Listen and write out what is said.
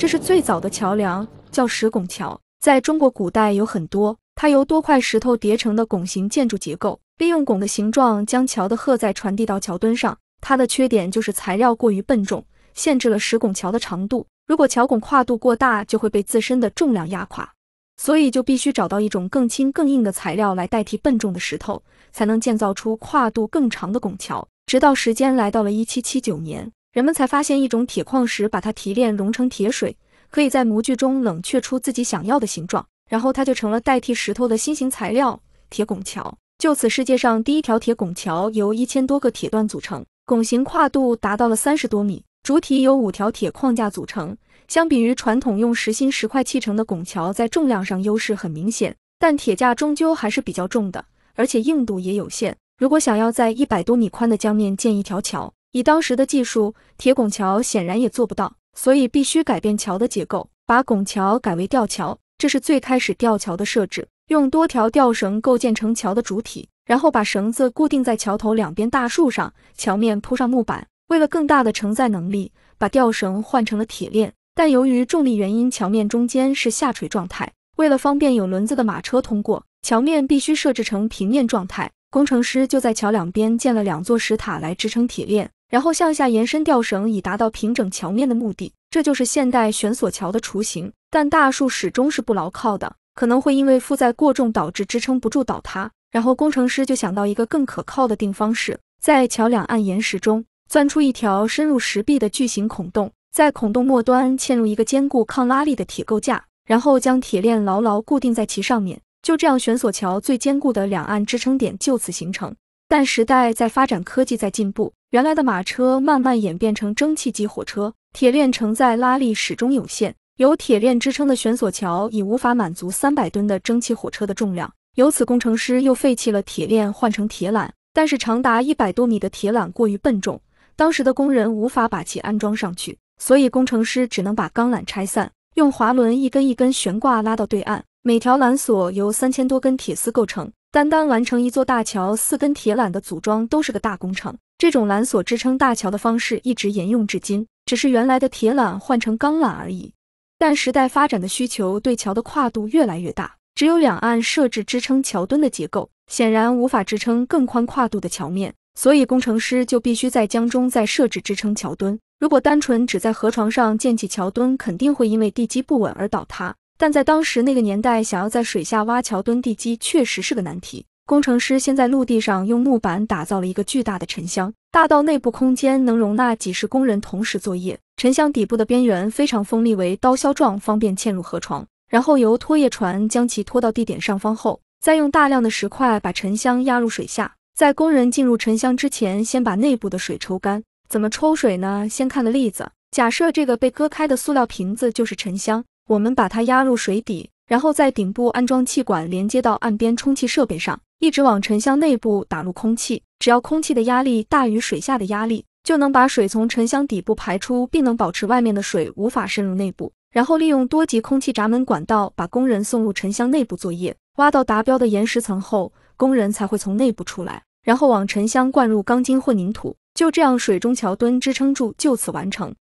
这是最早的桥梁，叫石拱桥，在中国古代有很多。它由多块石头叠成的拱形建筑结构，利用拱的形状将桥的荷载传递到桥墩上。它的缺点就是材料过于笨重，限制了石拱桥的长度。如果桥拱跨度过大，就会被自身的重量压垮，所以就必须找到一种更轻更硬的材料来代替笨重的石头，才能建造出跨度更长的拱桥。直到时间来到了一七七九年。人们才发现一种铁矿石，把它提炼融成铁水，可以在模具中冷却出自己想要的形状，然后它就成了代替石头的新型材料——铁拱桥。就此，世界上第一条铁拱桥由一千多个铁段组成，拱形跨度达到了三十多米，主体由五条铁框架组成。相比于传统用实心石块砌成的拱桥，在重量上优势很明显，但铁架终究还是比较重的，而且硬度也有限。如果想要在一百多米宽的江面建一条桥，以当时的技术，铁拱桥显然也做不到，所以必须改变桥的结构，把拱桥改为吊桥。这是最开始吊桥的设置，用多条吊绳构建成桥的主体，然后把绳子固定在桥头两边大树上，桥面铺上木板。为了更大的承载能力，把吊绳换成了铁链，但由于重力原因，桥面中间是下垂状态。为了方便有轮子的马车通过，桥面必须设置成平面状态。工程师就在桥两边建了两座石塔来支撑铁链。然后向下延伸吊绳，以达到平整桥面的目的。这就是现代悬索桥的雏形。但大树始终是不牢靠的，可能会因为负载过重导致支撑不住倒塌。然后工程师就想到一个更可靠的定方式，在桥两岸岩石中钻出一条深入石壁的巨型孔洞，在孔洞末端嵌入一个坚固抗拉力的铁构架，然后将铁链牢牢固定在其上面。就这样，悬索桥最坚固的两岸支撑点就此形成。但时代在发展，科技在进步，原来的马车慢慢演变成蒸汽机火车，铁链承载拉力始终有限，由铁链支撑的悬索桥已无法满足三百吨的蒸汽火车的重量，由此工程师又废弃了铁链，换成铁缆，但是长达一百多米的铁缆过于笨重，当时的工人无法把其安装上去，所以工程师只能把钢缆拆散，用滑轮一根一根悬挂拉到对岸，每条缆索由三千多根铁丝构成。单单完成一座大桥四根铁缆的组装都是个大工程，这种缆索支撑大桥的方式一直沿用至今，只是原来的铁缆换成钢缆而已。但时代发展的需求，对桥的跨度越来越大，只有两岸设置支撑桥墩的结构，显然无法支撑更宽跨度的桥面，所以工程师就必须在江中再设置支撑桥墩。如果单纯只在河床上建起桥墩，肯定会因为地基不稳而倒塌。但在当时那个年代，想要在水下挖桥墩地基确实是个难题。工程师先在陆地上用木板打造了一个巨大的沉箱，大到内部空间能容纳几十工人同时作业。沉箱底部的边缘非常锋利，为刀削状，方便嵌入河床。然后由拖曳船将其拖到地点上方，后再用大量的石块把沉箱压入水下。在工人进入沉箱之前，先把内部的水抽干。怎么抽水呢？先看个例子，假设这个被割开的塑料瓶子就是沉箱。我们把它压入水底，然后在顶部安装气管，连接到岸边充气设备上，一直往沉箱内部打入空气。只要空气的压力大于水下的压力，就能把水从沉箱底部排出，并能保持外面的水无法渗入内部。然后利用多级空气闸门管道把工人送入沉箱内部作业。挖到达标的岩石层后，工人才会从内部出来，然后往沉箱灌入钢筋混凝土。就这样，水中桥墩支撑柱就此完成。